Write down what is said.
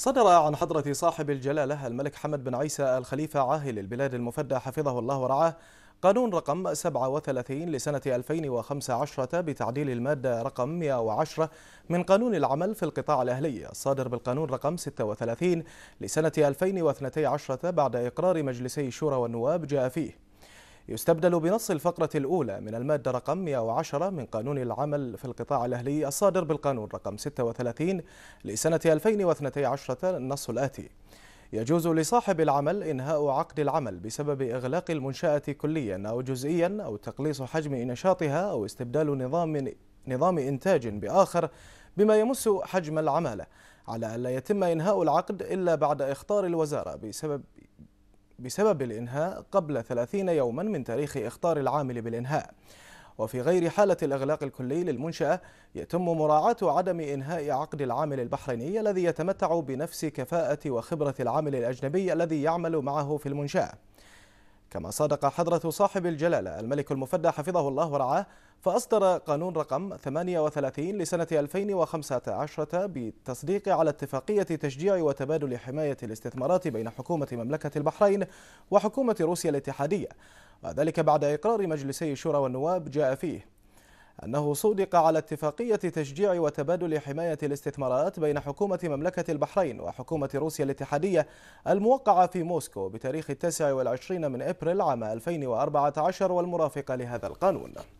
صدر عن حضرة صاحب الجلالة الملك حمد بن عيسى الخليفة عاهل البلاد المفدى حفظه الله ورعاه قانون رقم 37 لسنة 2015 بتعديل المادة رقم 110 من قانون العمل في القطاع الأهلي الصادر بالقانون رقم 36 لسنة 2012 بعد إقرار مجلسي الشورى والنواب جاء فيه يستبدل بنص الفقرة الأولى من المادة رقم 110 من قانون العمل في القطاع الأهلي الصادر بالقانون رقم 36 لسنة 2012 النص الآتي يجوز لصاحب العمل إنهاء عقد العمل بسبب إغلاق المنشأة كليا أو جزئيا أو تقليص حجم نشاطها أو استبدال نظام نظام إنتاج بآخر بما يمس حجم العمالة على ألا يتم إنهاء العقد إلا بعد إخطار الوزارة بسبب بسبب الإنهاء قبل 30 يوما من تاريخ إخطار العامل بالإنهاء وفي غير حالة الإغلاق الكلي للمنشأة يتم مراعاة عدم إنهاء عقد العامل البحريني الذي يتمتع بنفس كفاءة وخبرة العامل الأجنبي الذي يعمل معه في المنشأة كما صادق حضرة صاحب الجلالة الملك المفدى حفظه الله ورعاه فأصدر قانون رقم 38 لسنة 2015 بالتصديق على اتفاقية تشجيع وتبادل حماية الاستثمارات بين حكومة مملكة البحرين وحكومة روسيا الاتحادية وذلك بعد إقرار مجلسي الشورى والنواب جاء فيه أنه صودق على اتفاقية تشجيع وتبادل حماية الاستثمارات بين حكومة مملكة البحرين وحكومة روسيا الاتحادية الموقعة في موسكو بتاريخ التاسع والعشرين من أبريل عام 2014 والمرافقة لهذا القانون